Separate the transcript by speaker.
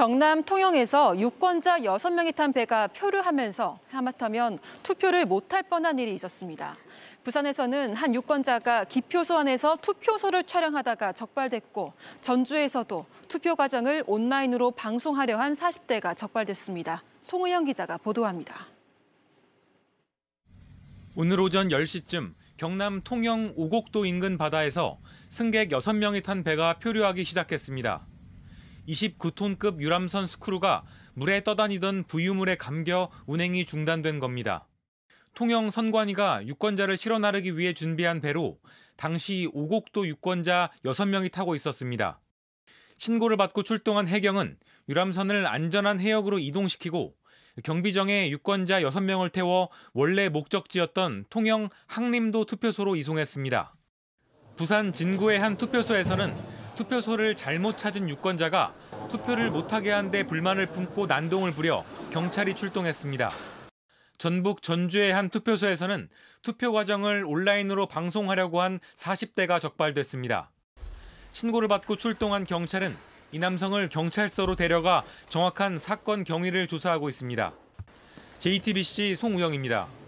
Speaker 1: 경남 통영에서 유권자 6명이 탄 배가 표류하면서 하마터면 투표를 못할 뻔한 일이 있었습니다. 부산에서는 한 유권자가 기표소 안에서 투표소를 촬영하다가 적발됐고 전주에서도 투표 과정을 온라인으로 방송하려 한 40대가 적발됐습니다. 송우영 기자가 보도합니다.
Speaker 2: 오늘 오전 10시쯤 경남 통영 오곡도 인근 바다에서 승객 6명이 탄 배가 표류하기 시작했습니다. 29톤급 유람선 스크루가 물에 떠다니던 부유물에 감겨 운행이 중단된 겁니다. 통영 선관위가 유권자를 실어 나르기 위해 준비한 배로 당시 오곡도 유권자 6명이 타고 있었습니다. 신고를 받고 출동한 해경은 유람선을 안전한 해역으로 이동시키고 경비정에 유권자 6명을 태워 원래 목적지였던 통영 항림도 투표소로 이송했습니다. 부산 진구의 한 투표소에서는 투표소를 잘못 찾은 유권자가 투표를 못하게 한 데 불만을 품고 난동을 부려 경찰이 출동했습니다. 전북 전주의 한 투표소에서는 투표 과정을 온라인으로 방송하려고 한 40대가 적발됐습니다. 신고를 받고 출동한 경찰은 이 남성을 경찰서로 데려가 정확한 사건 경위를 조사하고 있습니다. JTBC 송우영입니다.